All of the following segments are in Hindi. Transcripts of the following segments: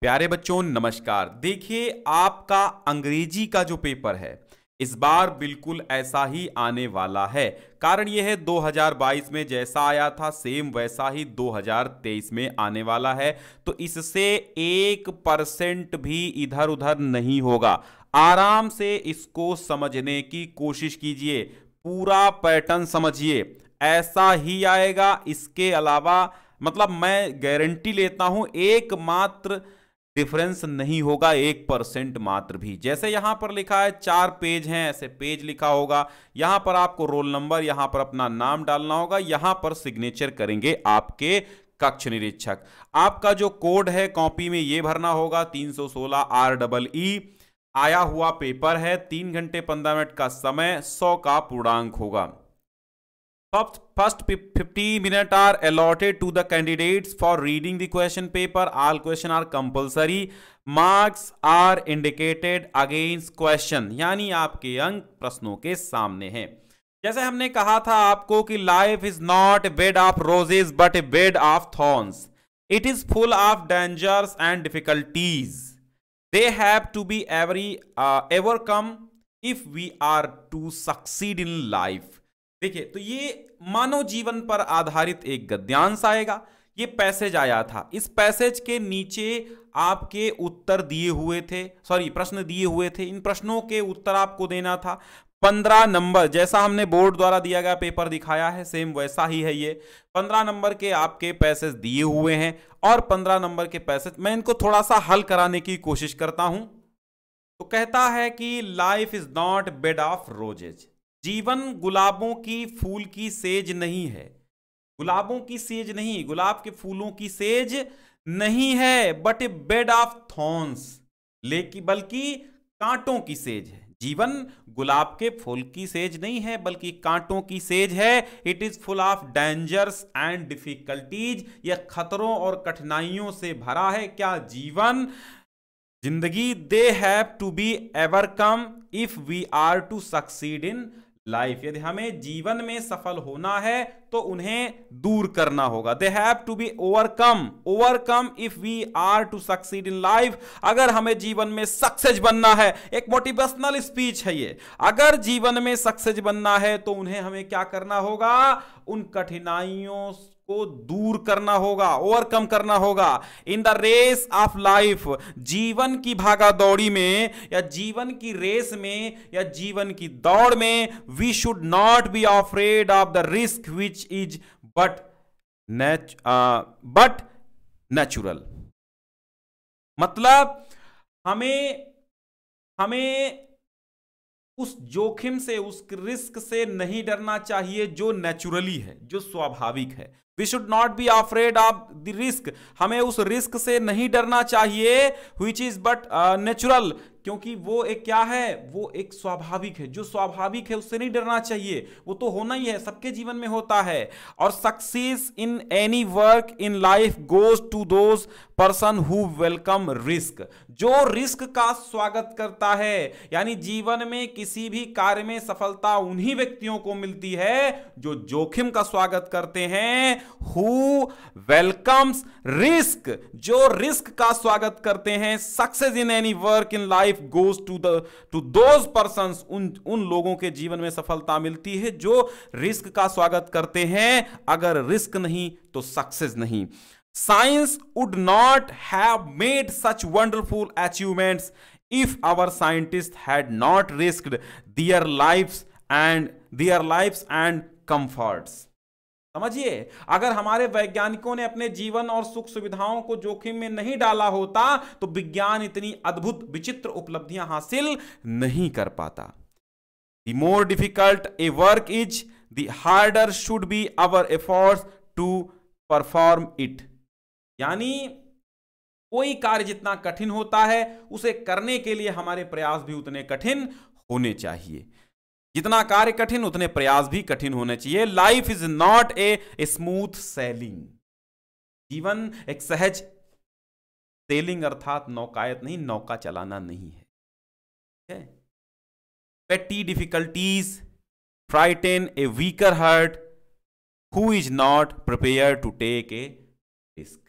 प्यारे बच्चों नमस्कार देखिए आपका अंग्रेजी का जो पेपर है इस बार बिल्कुल ऐसा ही आने वाला है कारण यह है 2022 में जैसा आया था सेम वैसा ही 2023 में आने वाला है तो इससे एक परसेंट भी इधर उधर नहीं होगा आराम से इसको समझने की कोशिश कीजिए पूरा पैटर्न समझिए ऐसा ही आएगा इसके अलावा मतलब मैं गारंटी लेता हूं एकमात्र डिफरेंस नहीं होगा एक परसेंट मात्र भी जैसे यहां पर लिखा है चार पेज हैं ऐसे पेज लिखा होगा यहां पर आपको रोल नंबर यहां पर अपना नाम डालना होगा यहां पर सिग्नेचर करेंगे आपके कक्ष निरीक्षक आपका जो कोड है कॉपी में ये भरना होगा 316 आर डबल ई आया हुआ पेपर है तीन घंटे पंद्रह मिनट का समय सौ का पूर्णांक होगा first fifty minute are allotted to the candidate for reading the question paper all question are compulsory marks are indicated against question यानी आपके अंक प्रश्नों के सामने हैं जैसे हमने कहा था आपको कि life is not a bed of roses but a bed of thorns it is full of dangers and difficulties they have to be every overcome if we are to succeed in life देखिए तो ये मानव जीवन पर आधारित एक गद्यांश आएगा ये पैसेज आया था इस पैसेज के नीचे आपके उत्तर दिए हुए थे सॉरी प्रश्न दिए हुए थे इन प्रश्नों के उत्तर आपको देना था पंद्रह नंबर जैसा हमने बोर्ड द्वारा दिया गया पेपर दिखाया है सेम वैसा ही है ये पंद्रह नंबर के आपके पैसेज दिए हुए हैं और पंद्रह नंबर के पैसेज मैं इनको थोड़ा सा हल कराने की कोशिश करता हूं तो कहता है कि life is not bed of roses जीवन गुलाबों की फूल की सेज नहीं है गुलाबों की सेज नहीं गुलाब के फूलों की सेज नहीं है but a bed of thorns लेकिन बल्कि कांटों की सेज है जीवन गुलाब के फूल की सेज नहीं है बल्कि कांटों की सेज है it is full of dangers and difficulties यह खतरों और कठिनाइयों से भरा है क्या जीवन जिंदगी they have to be overcome if we are to succeed in life यदि हमें जीवन में सफल होना है तो उन्हें दूर करना होगा they have to be overcome overcome if we are to succeed in life अगर हमें जीवन में सक्सेस बनना है एक मोटिवेशनल स्पीच है ये अगर जीवन में सक्सेस बनना है तो उन्हें हमें क्या करना होगा उन कठिनाइयों को दूर करना होगा ओवरकम करना होगा in the race of life जीवन की भागा दौड़ी में या जीवन की रेस में या जीवन की दौड़ में we should not be afraid of the risk which is but नेच बट नेचुरल मतलब हमें हमें उस जोखिम से उस रिस्क से नहीं डरना चाहिए जो नेचुरली है जो स्वाभाविक है we should not be afraid of the risk हमें उस रिस्क से नहीं डरना चाहिए विच इज बट नेचुरल क्योंकि वो एक क्या है वो एक स्वाभाविक है जो स्वाभाविक है उससे नहीं डरना चाहिए वो तो होना ही है सबके जीवन में होता है और success in any work in life goes to those person who welcome risk जो रिस्क का स्वागत करता है यानी जीवन में किसी भी कार्य में सफलता उन्हीं व्यक्तियों को मिलती है जो जोखिम का स्वागत करते हैं हु वेलकम्स रिस्क जो रिस्क का स्वागत करते हैं success in any work in life goes to the to those person उन उन लोगों के जीवन में सफलता मिलती है जो रिस्क का स्वागत करते हैं अगर रिस्क नहीं तो सक्सेस नहीं science would not have made such wonderful achievements if our scientist had not risk their life and their life and comforts समझिए अगर हमारे वैज्ञानिकों ने अपने जीवन और सुख सुविधाओं को जोखिम में नहीं डाला होता तो विज्ञान इतनी अद्भुत विचित्र उपलब्धियां हासिल नहीं कर पाता the more difficult a work is harder harder should be our efforts to perform it यानी कोई कार्य जितना कठिन होता है उसे करने के लिए हमारे प्रयास भी उतने कठिन होने चाहिए जितना कार्य कठिन उतने प्रयास भी कठिन होने चाहिए life is not a smooth sailing जीवन एक सहज सेलिंग अर्थात नौकायत नहीं नौका चलाना नहीं है petty difficulties frighten a weaker heart who is not prepare to take a risk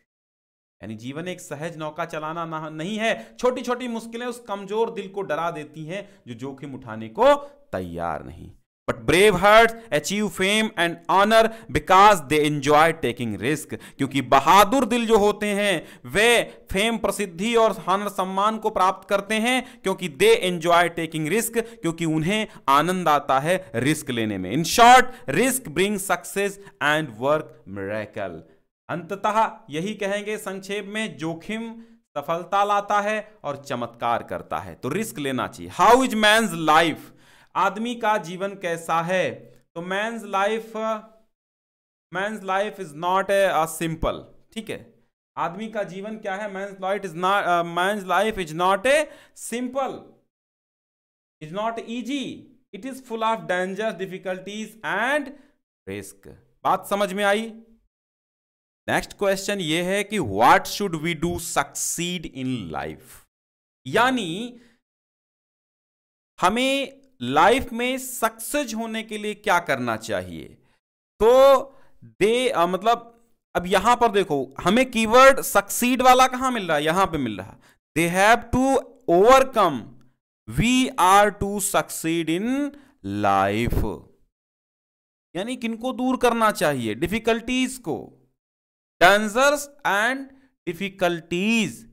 यानी जीवन एक सहज नौका चलाना नहीं है छोटी छोटी मुश्किलें उस कमजोर दिल को डरा देती हैं जो जोखिम उठाने को तैयार नहीं but brave heart achieve fame and honour because they enjoy taking risk क्योंकि बहादुर दिल जो होते हैं वे फेम प्रसिद्धि और हनर सम्मान को प्राप्त करते हैं क्योंकि दे एंजॉय टेकिंग रिस्क क्योंकि उन्हें आनंद आता है रिस्क लेने में in short risk bring success and work miracle अंततः यही कहेंगे संक्षेप में जोखिम सफलता लाता है और चमत्कार करता है तो रिस्क लेना चाहिए हाउ इज मैं लाइफ आदमी का जीवन कैसा है तो man's life man's life is not a simple ठीक है आदमी का जीवन क्या है man's life is not man's life is not a simple is not easy it is full of danger difficulties and risk बात समझ में आई नेक्स्ट क्वेश्चन ये है कि what should we do succeed in life यानी हमें लाइफ में सक्सेस होने के लिए क्या करना चाहिए तो दे आ, मतलब अब यहां पर देखो हमें कीवर्ड सक्सीड वाला कहां मिल रहा है यहां पे मिल रहा they have to overcome we are to succeed in life यानी किनको दूर करना चाहिए डिफिकल्टीज को dangers and difficulties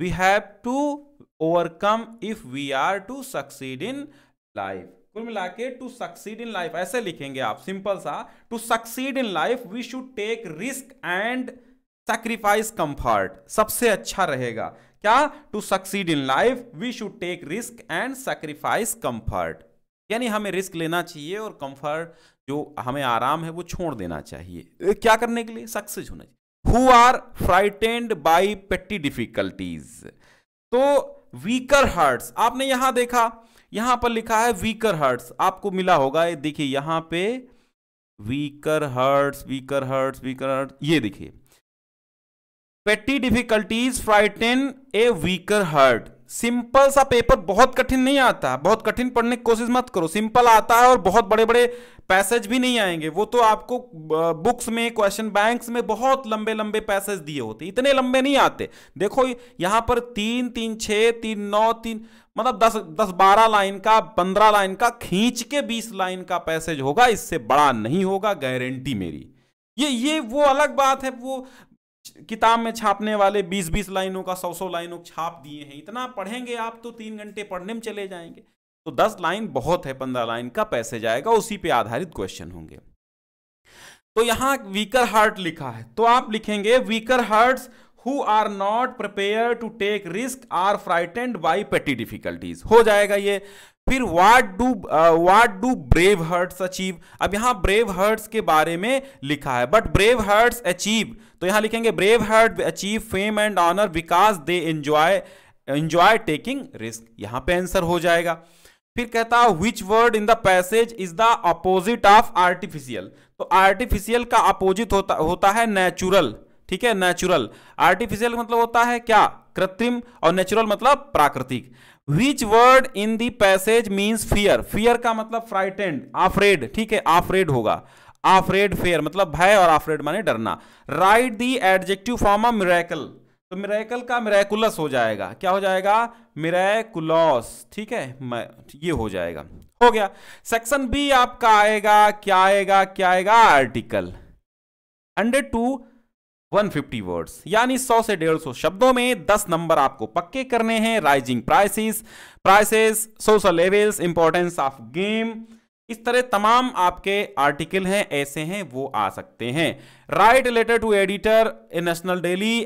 we have to overcome if we are to succeed in life कुल मिला के टू सक्सीड इन लाइफ ऐसे लिखेंगे आप सिंपल सा to succeed in life we should take risk and sacrifice comfort सबसे अच्छा रहेगा क्या to succeed in life we should take risk and sacrifice comfort यानी हमें रिस्क लेना चाहिए और कंफर्ट जो हमें आराम है वो छोड़ देना चाहिए क्या करने के लिए सक्सेस होना चाहिए who are frightened by petty difficulties तो वीकर हर्ट्स आपने यहां देखा यहां पर लिखा है वीकर हर्ट्स आपको मिला होगा ये देखिए यहां पे weaker hearts weaker hearts weaker hearts ये देखिए petty difficulties frighten a weaker heart simple सा पेपर बहुत कठिन नहीं आता बहुत कठिन पढ़ने की कोशिश मत करो सिंपल आता है और बहुत बड़े बड़े पैसेज भी नहीं आएंगे वो तो आपको बुक्स में क्वेश्चन बैंक्स में बहुत लंबे लंबे पैसेज दिए होते इतने लंबे नहीं आते देखो यहाँ पर तीन तीन छः तीन नौ तीन मतलब दस दस बारह लाइन का पंद्रह लाइन का खींच के बीस लाइन का पैसेज होगा इससे बड़ा नहीं होगा गारंटी मेरी ये ये वो अलग बात है वो किताब में छापने वाले बीस बीस लाइनों का सौ सौ लाइनों छाप दिए हैं इतना पढ़ेंगे आप तो तीन घंटे पढ़ने में चले जाएंगे तो दस लाइन बहुत है पंद्रह लाइन का पैसे जाएगा उसी पे आधारित क्वेश्चन होंगे तो यहां वीकर हार्ट लिखा है तो आप लिखेंगे weaker heart who are not prepare to take risk are frightened by petty difficulties हो जाएगा ये फिर what do what do brave hearts achieve अब यहाँ ब्रेव हर्ट्स के बारे में लिखा है बट ब्रेव हर्ट्स अचीव तो यहाँ लिखेंगे brave heart achieve fame and honour because they enjoy enjoy taking risk यहाँ पे आंसर हो जाएगा फिर कहता है which word in the passage is the opposite of artificial तो आर्टिफिशियल का अपोजिट होता होता है नेचुरल ठीक है नेचुरल आर्टिफिशियल मतलब होता है क्या कृत्रिम और नेचुरल मतलब प्राकृतिक which word in the passage means fear fear का मतलब फ्राइटेंड आफरेड ठीक है आफरेड होगा आफरेड फेयर मतलब भय और आफरेड माने डरना right the adjective form of miracle तो मिराकल का मिराकुलस हो जाएगा क्या हो जाएगा मिराकुलस ठीक है ये हो जाएगा हो गया सेक्शन बी आपका आएगा क्या आएगा क्या आएगा आर्टिकल अंडर टू 150 वर्ड्स यानी 100 से 150 शब्दों में 10 नंबर आपको पक्के करने हैं rising prices prices social levels importance of game इस तरह तमाम आपके आर्टिकल हैं ऐसे हैं वो आ सकते हैं write letter to editor a national daily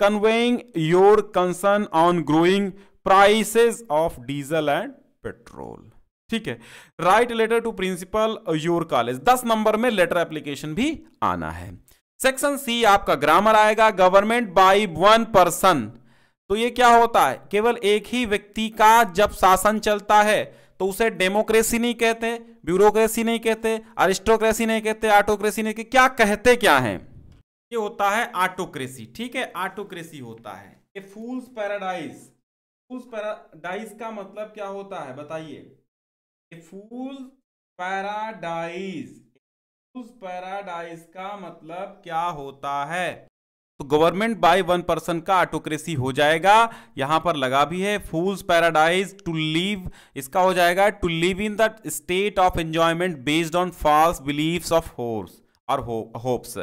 conveying your concern on growing prices of diesel and petrol ठीक है write letter to principal your college दस नंबर में लेटर एप्लीकेशन भी आना है सेक्शन सी आपका ग्रामर आएगा गवर्नमेंट बाई वन पर्सन तो ये क्या होता है केवल एक ही व्यक्ति का जब शासन चलता है तो उसे डेमोक्रेसी नहीं कहते ब्यूरोक्रेसी नहीं कहते अरिस्टोक्रेसी नहीं कहते ऑटोक्रेसी नहीं कहते क्या कहते क्या है ये होता है ऑटोक्रेसी ठीक है ऑटोक्रेसी होता है ये फूल्स पैराडाइज फूल्स पैराडाइज का मतलब क्या होता है बताइए फूल पैराडाइज पैराडाइज का मतलब क्या होता है तो गवर्नमेंट बाय वन पर्सन का ऑटोक्रेसी हो जाएगा यहां पर लगा भी है फूल्स पैराडाइज टू लीव इसका हो जाएगा to live in the state of enjoyment based on false beliefs of होर्स और हो, होप्स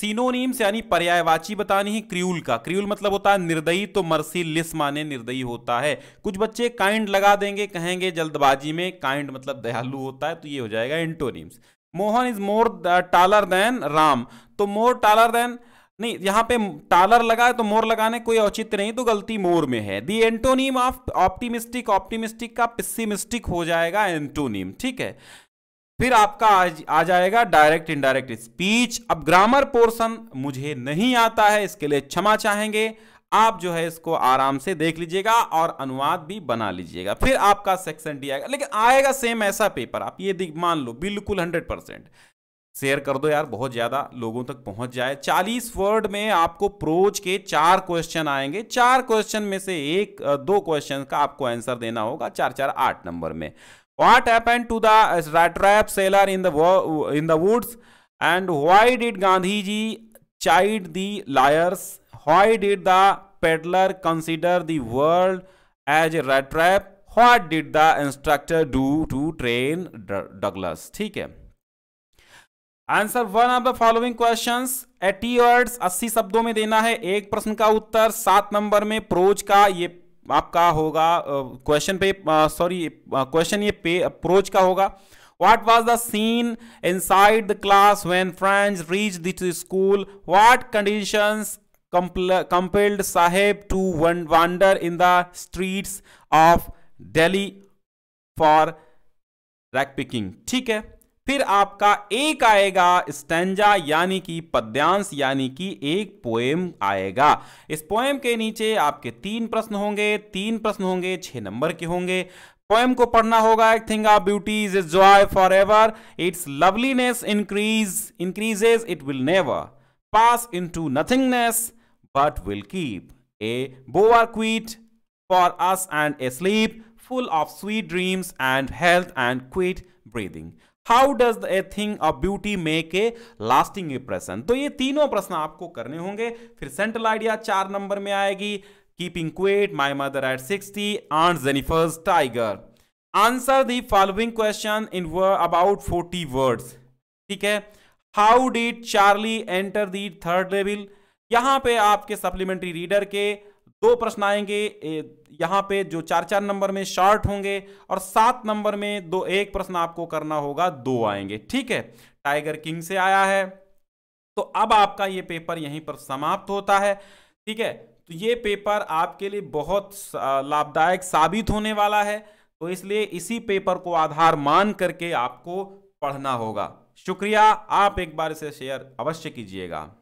सिनोनिम्स यानी पर्यायवाची बतानी है क्रियूल का क्रियूल मतलब होता है निर्दयी तो मर्सी लिस माने निर्दयी होता है कुछ बच्चे काइंड लगा देंगे कहेंगे जल्दबाजी में काइंड मतलब दयालु होता है तो ये हो जाएगा antonyms Mohan is more taller than Ram तो मोर टालर देन नहीं यहाँ पे टालर लगा तो मोर लगाने कोई औचित्य नहीं तो गलती मोर में है the antonym of optimistic optimistic का पिस्सीमिस्टिक हो जाएगा एंटोनीम ठीक है फिर आपका आज आ जाएगा डायरेक्ट इनडायरेक्ट स्पीच अब ग्रामर पोर्शन मुझे नहीं आता है इसके लिए क्षमा चाहेंगे आप जो है इसको आराम से देख लीजिएगा और अनुवाद भी बना लीजिएगा फिर आपका सेक्शन डी आएगा लेकिन आएगा सेम ऐसा पेपर आप ये मान लो बिल्कुल हंड्रेड परसेंट शेयर कर दो यार बहुत ज़्यादा लोगों तक पहुंच जाए 40 वर्ड में आपको प्रोज के चार क्वेश्चन आएंगे चार क्वेश्चन में से एक दो क्वेश्चन का आपको आंसर देना होगा चार चार आठ नंबर में what happen to the seller in the in the woods and and why Gandhi ji ji chide lawyers why did the peddler consider the world as a rat trap what did the instructor do to train douglas theek hai answer one of the following question eighty words अस्सी शब्दों में देना है एक प्रश्न का उत्तर सात नंबर में प्रोज का ये आपका होगा क्वेश्चन पे सॉरी क्वेश्चन ये पे प्रोज का होगा what was the scene inside the class when friend reach the school what condition compelled Sahib to wander in the streets of Delhi for rag picking ठीक है फिर आपका एक आएगा स्टेंजा यानी कि पद्यांश यानी कि एक पोएम आएगा इस पोएम के नीचे आपके तीन प्रश्न होंगे तीन प्रश्न होंगे छह नंबर के होंगे पोएम को पढ़ना होगा एक thing of beauty is is joy for ever its loveliness increase increases it will never pass in to nothingness but will keep a boarquit for us and a sleep full of sweet dreams and health and quit breathing how does a thing of beauty make a lasting impression तो ये तीनों प्रश्न आपको करने होंगे फिर सेंट्रल आइडिया चार नंबर में आएगी keeping quiet my mother at sixty aunt Jennifer's tiger answer the following question in about forty words ठीक है how did Charlie enter the third level यहां पे आपके सप्लीमेंट्री रीडर के दो प्रश्न आएंगे यहां पे जो चार चार नंबर में शॉर्ट होंगे और सात नंबर में दो एक प्रश्न आपको करना होगा दो आएंगे ठीक है टाइगर किंग से आया है तो अब आपका ये पेपर यहीं पर समाप्त होता है ठीक है तो ये पेपर आपके लिए बहुत लाभदायक साबित होने वाला है तो इसलिए इसी पेपर को आधार मान करके आपको पढ़ना होगा शुक्रिया आप एक बार इसे शेयर अवश्य कीजिएगा